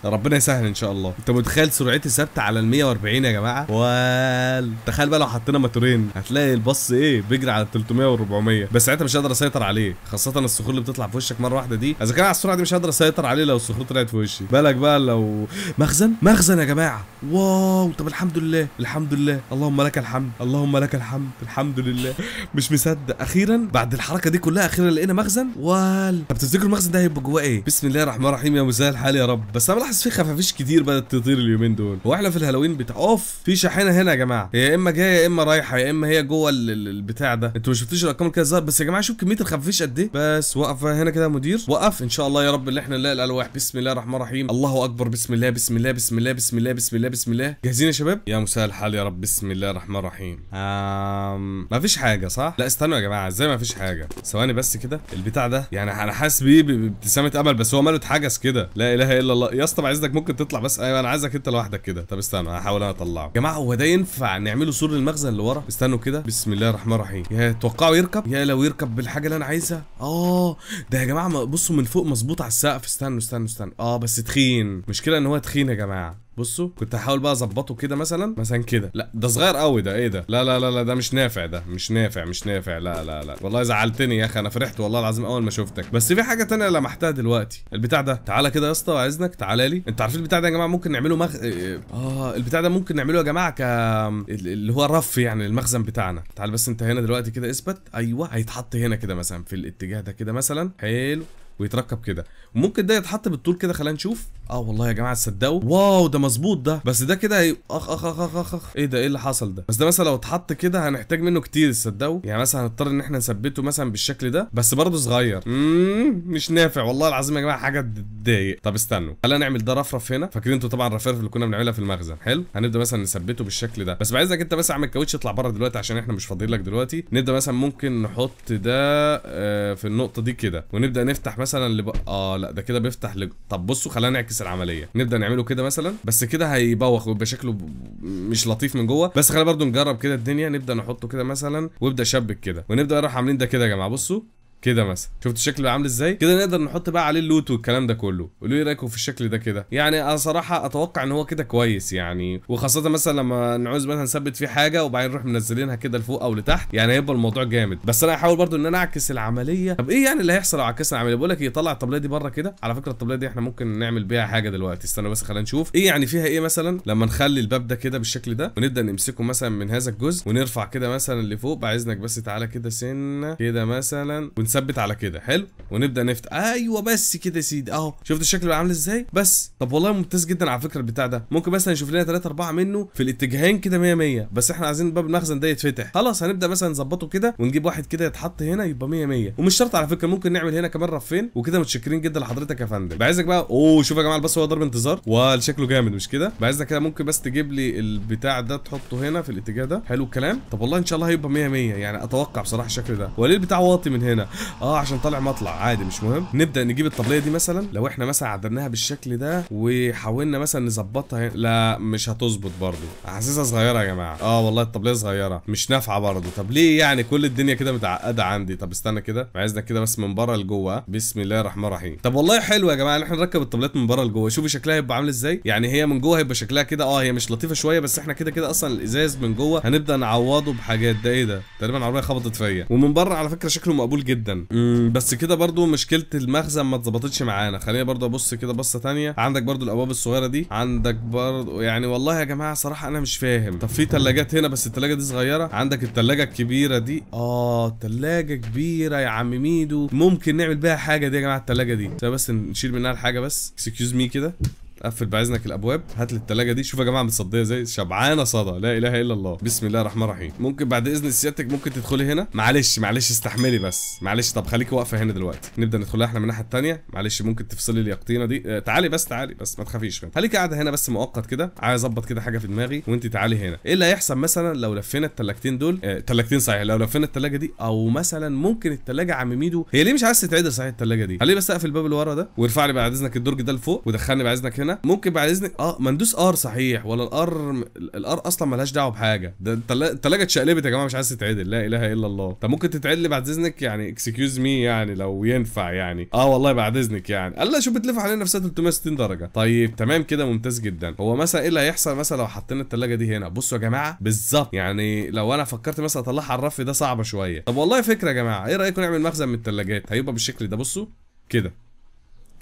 ربنا يسهل ان شاء الله انت متخيل سرعتي ثابته على ال 140 يا جماعه وال تخيل بقى لو حطينا موتورين هتلاقي الباص ايه بيجري على 300 و 400 بس ساعتها مش هقدر اسيطر عليه خاصه الصخور اللي بتطلع في وشك مره واحده دي اذا كان على السرعه دي مش هقدر اسيطر عليه لو الصخور طلعت في وشي بالك بقى لو مخزن مخزن يا جماعه واو طب الحمد لله الحمد لله لله اللهم لك الحمد اللهم لك الحمد الحمد لله مش مصدق اخيرا بعد الحركه دي كلها اخيرا لقينا مخزن وال طب تفتكروا المخزن ده هيبقى جواه ايه بسم الله الرحمن الرحيم يا مزال الحال يا رب بس انا لاحظ في خفافيش كتير بدات تطير اليومين دول هو احنا في الهالوين بتاع اوف في شاحنه هنا يا جماعه يا اما جايه يا اما رايحه يا اما هي جوه البتاع ده انتوا ما شفتوش الارقام كده ظهر بس يا جماعه شوف كميه الخفافيش قد ايه بس واقفه هنا كده مدير وقف ان شاء الله يا رب اللي احنا نلاقي الالواح بسم الله الرحمن الرحيم الله اكبر بسم الله بسم الله بسم الله بسم الله بسم الله بسم الله جاهزين يا شباب يا مساء الحال يا رب طب بسم الله الرحمن الرحيم آم... ما فيش حاجه صح لا استنوا يا جماعه ازاي ما فيش حاجه ثواني بس كده البتاع ده يعني انا حاسس بيه بابتسامه امل بس هو ماله اتحجز كده لا اله الا الله يا اسطى عايزك ممكن تطلع بس ايوه انا عايزك انت لوحدك كده طب استنى هحاول انا اطلعه يا جماعه هو ده ينفع نعمله سور للمخزن اللي ورا استنوا كده بسم الله الرحمن الرحيم يا توقعوا يركب يا لو يركب بالحاجه اللي انا عايزها اه ده يا جماعه بصوا من فوق مظبوط على السقف استنوا استنوا استنوا اه بس تخين مشكله ان هو تخين يا جماعه بصوا كنت هحاول بقى اظبطه كده مثلا مثلا كده لا ده صغير قوي ده ايه ده لا لا لا لا ده مش نافع ده مش نافع مش نافع لا لا لا والله زعلتني يا اخي انا فرحت والله العظيم اول ما شفتك بس في حاجه ثانيه لمحتها دلوقتي البتاع ده تعالى كده يا اسطى عايزنك تعالى لي انت عارفين البتاع ده يا جماعه ممكن نعمله مخ اه, آه، البتاع ده ممكن نعمله يا جماعه ك اللي هو رف يعني المخزن بتاعنا تعال بس انت هنا دلوقتي كده اثبت ايوه هيتحط هنا كده مثلا في الاتجاه ده كده مثلا حلو ويتركب كده وممكن ده يتحط بالطول كده خلينا نشوف اه والله يا جماعه تصدقوا واو ده مظبوط ده بس ده كده هي... اخ اخ اخ اخ اخ ايه ده ايه اللي حصل ده بس ده مثلا لو اتحط كده هنحتاج منه كتير تصدقوا يعني مثلا هنضطر ان احنا نثبته مثلا بالشكل ده بس برضه صغير مش نافع والله العظيم يا جماعه حاجه تضايق طب استنوا خلينا نعمل ده رفرف هنا فاكرين انتوا طبعا الرفرف اللي كنا بنعملها في المخزن حلو هنبدا مثلا نثبته بالشكل ده بس عايزك انت بس اعمل كاوتش اطلع بره دلوقتي عشان احنا مش فاضيين لك دلوقتي نبدا مثلا ممكن نحط ده آه، في النقطه دي كده ونبدا نفتح مثلا لب... اه لا ده كده بيفتح ل... طب بصوا خلينا نعكس العمليه نبدا نعمله كده مثلا بس كده هيبوخ ويبقى شكله ب... مش لطيف من جوه بس خلينا برضو نجرب كده الدنيا نبدا نحطه كده مثلا ويبدا شبك كده ونبدا نروح عاملين ده كده يا جماعه بصوا كده مثلا شفت الشكل بقى عامل ازاي كده نقدر نحط بقى عليه اللوت والكلام ده كله قولوا لي رايكم في الشكل ده كده يعني انا صراحه اتوقع ان هو كده كويس يعني وخاصه مثلا لما نعوز مثلا نثبت فيه حاجه وبعدين نروح منزلينها كده لفوق او لتحت يعني هيبقى الموضوع جامد بس انا هحاول برضو ان انا اعكس العمليه طب ايه يعني اللي هيحصل لو عكسنا العمليه بقول لك ايه طلع الطبليه دي بره كده على فكره الطبليه دي احنا ممكن نعمل بيها حاجه دلوقتي استنى بس خلينا نشوف ايه يعني فيها ايه مثلا لما نخلي الباب ده كده بالشكل ده ونبدا نمسكه مثلا من هذا الجزء ونرفع كده مثلا لفوق بعزنك بس تعالى كده سنه كده مثلا نثبت على كده حلو ونبدا نفتح ايوه بس كده يا سيدي اهو شفت الشكل بقى عامل ازاي بس طب والله ممتاز جدا على فكره البتاع ده ممكن مثلا نشوف لنا 3 4 منه في الاتجاهين كده 100 100 بس احنا عايزين باب المخزن ده يتفتح خلاص هنبدا مثلا نظبطه كده ونجيب واحد كده يتحط هنا يبقى 100 100 ومش شرط على فكره ممكن نعمل هنا كمان رفين وكده متشكرين جدا لحضرتك يا فندم بعزك بقى اوه شوف يا جماعه بس هو ضرب انتظار وشكله جامد مش كده بعزك كده ممكن بس تجيب لي البتاع ده تحطه هنا في الاتجاه ده حلو الكلام طب والله ان شاء الله هيبقى 100 100 يعني اتوقع بصراحه الشكل ده وليه البتاع واطي من هنا اه عشان طالع مطلع عادي مش مهم نبدا نجيب الطبليه دي مثلا لو احنا مثلا عدلناها بالشكل ده وحاولنا مثلا نظبطها لا مش هتظبط برضه حاسسها صغيره يا جماعه اه والله الطبليه صغيره مش نافعه برضه طب ليه يعني كل الدنيا كده متعقده عندي طب استنى كده عايزنا كده بس من بره لجوه بسم الله الرحمن الرحيم طب والله حلو يا جماعه ان احنا نركب الطبلات من بره لجوه شوفوا شكلها هيبقى عامل ازاي يعني هي من جوه هيبقى شكلها كده اه هي مش لطيفه شويه بس احنا كده كده اصلا الازاز من جوه هنبدا نعوضه بحاجات ده ايه ده تقريبا العربيه خبطت فيا ومن بره على فكره شكله مقبول جدا بس كده برضو مشكله المخزن ما اتظبطتش معانا خلينا برضو ابص كده بصه ثانيه عندك برضو الابواب الصغيره دي عندك برضو يعني والله يا جماعه صراحه انا مش فاهم طب في ثلاجات هنا بس الثلاجه دي صغيره عندك الثلاجه الكبيره دي اه ثلاجه كبيره يا عم ميدو ممكن نعمل بيها حاجه دي يا جماعه الثلاجه دي بس نشيل منها الحاجه بس اكسكيوز مي كده قفل باذنك الابواب هات لي الثلاجه دي شوف يا جماعه متصديه ازاي شبعانه صدى لا اله الا الله بسم الله الرحمن الرحيم ممكن بعد اذن سيادتك ممكن تدخلي هنا معلش معلش استحملي بس معلش طب خليكي واقفه هنا دلوقتي نبدا ندخلها احنا من الناحيه الثانيه معلش ممكن تفصلي اليقطينه دي آه تعالي بس تعالي بس ما تخافيش خليكي قاعده هنا بس مؤقت كده عايز اظبط كده حاجه في دماغي وانت تعالي هنا ايه اللي هيحصل مثلا لو لفينا الثلاجتين دول آه صحيح لو لفينا الثلاجه دي او مثلا ممكن الثلاجه عم ميدو هي ليه مش عايز تتعدل صحيح الثلاجه دي خليه بس اقفل الباب اللي ورا ده وارفع لي بعد اذنك الدرج ده لفوق ودخلني بعد اذنك هنا ممكن بعد اذنك اه ما ندوس ار صحيح ولا الار الار اصلا ملهاش دعوه بحاجه ده الثلاجه اتشقلبت يا جماعه مش عايز تتعدل لا اله الا الله طب ممكن تتعدل بعد اذنك يعني اكسكيوز مي يعني لو ينفع يعني اه والله بعد اذنك يعني الله شوف بتلف علينا نفسها 360 درجه طيب تمام كده ممتاز جدا هو مثلا ايه اللي هيحصل مثلا لو حطينا الثلاجه دي هنا بصوا يا جماعه بالظبط يعني لو انا فكرت مثلا اطلعها على الرف ده صعبه شويه طب والله فكره يا جماعه ايه رايكم نعمل مخزن من الثلاجات هيبقى بالشكل ده بصوا كده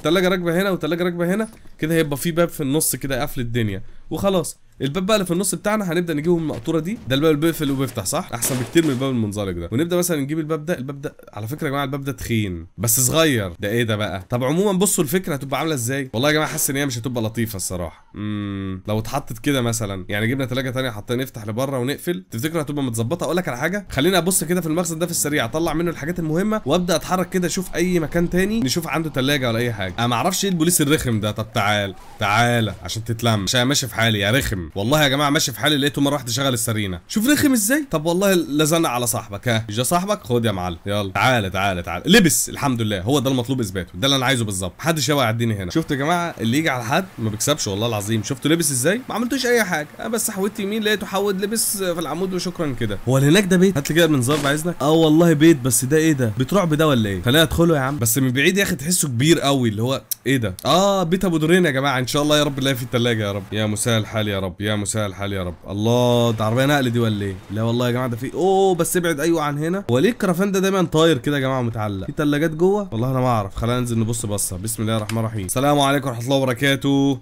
تلاجة راكبة هنا وتلاجة راكبة هنا كده هيبقى في باب في النص كده قافل الدنيا وخلاص الباب بقى اللي في النص بتاعنا هنبدا نجيبه من المقطوره دي ده الباب اللي بيقفل وبيفتح صح احسن بكتير من الباب المنزلق ده ونبدا مثلا نجيب الباب ده الباب ده على فكره يا جماعه الباب ده تخين بس صغير ده ايه ده بقى طب عموما بصوا الفكره هتبقى عامله ازاي والله يا جماعه حاسس ان هي مش هتبقى لطيفه الصراحه امم لو اتحطت كده مثلا يعني جبنا ثلاجه ثانيه حطينا نفتح لبره ونقفل تفتكر هتبقى متظبطه اقول لك على حاجه خليني ابص كده في المخزن ده في السريع اطلع منه الحاجات المهمه وابدا اتحرك كده اشوف اي مكان ثاني نشوف عنده ثلاجه ولا اي حاجه انا ما اعرفش ايه البوليس الرخم ده طب تعال تعال عشان تتلم مش ماشي في حالي يا رخم والله يا جماعه ماشي في حالي لقيته مره واحده شغل السرينه شوف رخم ازاي طب والله لزنق على صاحبك ها جه صاحبك خد يا معلم يلا تعالى تعالى تعالى لبس الحمد لله هو ده المطلوب اثباته ده اللي انا عايزه بالظبط محدش يوقع الدنيا هنا شفت يا جماعه اللي يجي على حد ما بيكسبش والله العظيم شفتوا لبس ازاي ما عملتوش اي حاجه انا آه، بس حودت يمين لقيته حود لبس في العمود وشكرا كده هو اللي هناك ده بيت هات لي كده المنظار باذنك اه والله بيت بس ده ايه ده بيت رعب ده ولا ايه خلينا ادخله يا عم بس من بعيد يا اخي تحسه كبير قوي اللي هو ايه ده اه بيت ابو دورين يا جماعه ان شاء الله يا رب نلاقي في الثلاجه يا رب يا مساء الحال يا رب رب يا مساء الحال يا رب الله ده عربيه نقل دي ولا ايه لا والله يا جماعه ده في اوه بس ابعد ايوه عن هنا هو ليه الكرفان ده دايما طاير كده يا جماعه متعلق في ثلاجات جوه والله انا ما اعرف خلينا ننزل نبص بصه بسم الله الرحمن الرحيم السلام عليكم ورحمه الله وبركاته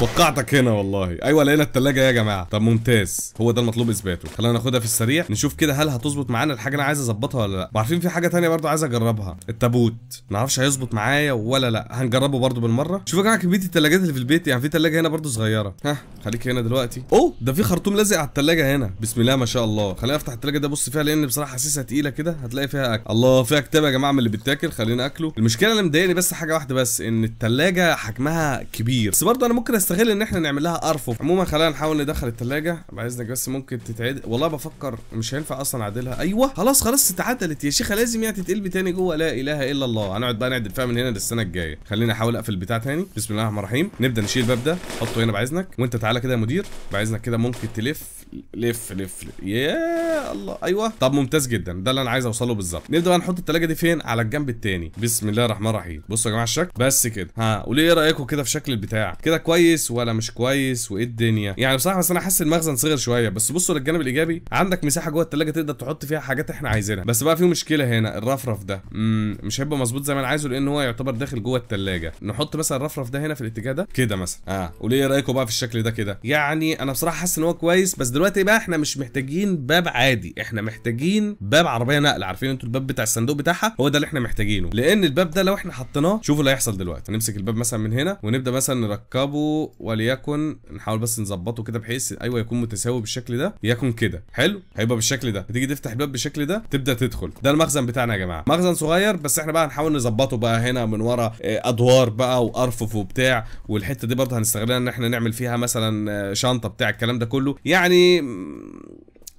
وقعتك هنا والله ايوه لقينا التلاجه يا جماعه طب ممتاز هو ده المطلوب اثباته خلينا ناخدها في السريع نشوف كده هل هتظبط معانا الحاجه اللي انا عايز اظبطها ولا لا وعارفين في حاجه ثانيه برضو عايز اجربها التابوت ما اعرفش هيظبط معايا ولا لا هنجربه برضو بالمره شوف يا جماعه كميه التلاجات اللي في البيت يعني في تلاجه هنا برضو صغيره ها خليك هنا دلوقتي اوه ده في خرطوم لازق على التلاجه هنا بسم الله ما شاء الله خليني افتح التلاجه ده بص فيها لان بصراحه حاسسها تقيله كده هتلاقي فيها اكل الله فيها كتاب يا جماعه من اللي بتاكل خلينا اكله المشكله اللي مضايقني بس حاجه واحده بس ان التلاجه حجمها كبير بس برضو انا ممكن نستغل ان احنا نعمل لها ارفف عموما خلينا نحاول ندخل الثلاجه اذنك بس ممكن تتعد والله بفكر مش هينفع اصلا اعدلها ايوه خلاص خلاص اتعدلت يا شيخه لازم يعني تتقلب تاني جوه لا اله الا الله هنقعد بقى نعدل فيها من هنا للسنه الجايه خليني احاول اقفل البتاع تاني بسم الله الرحمن الرحيم نبدا نشيل الباب ده حطه هنا بعايزنك وانت تعالى كده يا مدير بعايزنك كده ممكن تلف لف لف يا الله ايوه طب ممتاز جدا ده اللي انا عايز اوصله بالظبط نبدا بقى نحط التلاجه دي فين على الجنب الثاني بسم الله الرحمن الرحيم بصوا يا جماعه الشكل بس كده ها قولوا ايه رايكم كده في شكل البتاع كده كويس ولا مش كويس وايه الدنيا يعني بصراحه بس انا حاسس المخزن صغير شويه بس بصوا للجانب الايجابي عندك مساحه جوه التلاجه تقدر تحط فيها حاجات احنا عايزينها بس بقى في مشكله هنا الرفرف ده مش هيبقى مظبوط زي ما انا عايزه لان هو يعتبر داخل جوه التلاجه نحط مثلا الرفرف ده هنا في الاتجاه ده كده مثلا اه قولوا ايه رايكم بقى في الشكل ده كده يعني انا بصراحه حاسس ان هو كويس بس دلوقتي بقى احنا مش محتاجين باب عادي احنا محتاجين باب عربيه نقل عارفين انتوا الباب بتاع الصندوق بتاعها هو ده اللي احنا محتاجينه لان الباب ده لو احنا حطيناه شوفوا اللي هيحصل دلوقتي نمسك الباب مثلا من هنا ونبدا مثلا نركبه وليكن نحاول بس نظبطه كده بحيث ايوه يكون متساوي بالشكل ده يكون كده حلو هيبقى بالشكل ده تيجي تفتح الباب بالشكل ده تبدا تدخل ده المخزن بتاعنا يا جماعه مخزن صغير بس احنا بقى هنحاول نظبطه بقى هنا من ورا آه، ادوار بقى وارفف وبتاع والحته دي برضه هنستغلها ان احنا نعمل فيها مثلا آه، شنطه بتاع الكلام ده كله يعني يعني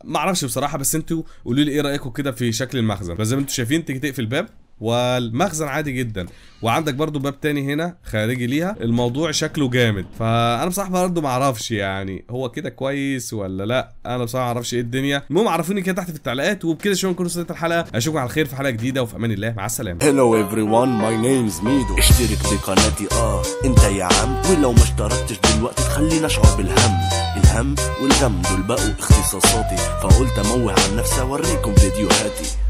ما اعرفش بصراحه بس انتوا قولوا لي ايه رايكم كده في شكل المخزن فزي ما انتوا شايفين تيجي تقفل الباب والمخزن عادي جدا وعندك برضو باب تاني هنا خارجي ليها الموضوع شكله جامد فانا بصراحه برضه ما اعرفش يعني هو كده كويس ولا لا انا بصراحه ما اعرفش ايه الدنيا المهم عرفوني كده تحت في التعليقات وبكده شويه نكون وصلت الحلقه اشوفكم على خير في حلقه جديده وفي امان الله مع السلامه هلو ايفري everyone ماي نيمز ميدو اشترك في قناتي اه انت يا عم ولو ما اشتركتش دلوقتي تخليني اشعر بالهم الهم والغم دول بقوا اختصاصاتي فقلت اموه عن نفسي اوريكم فيديوهاتي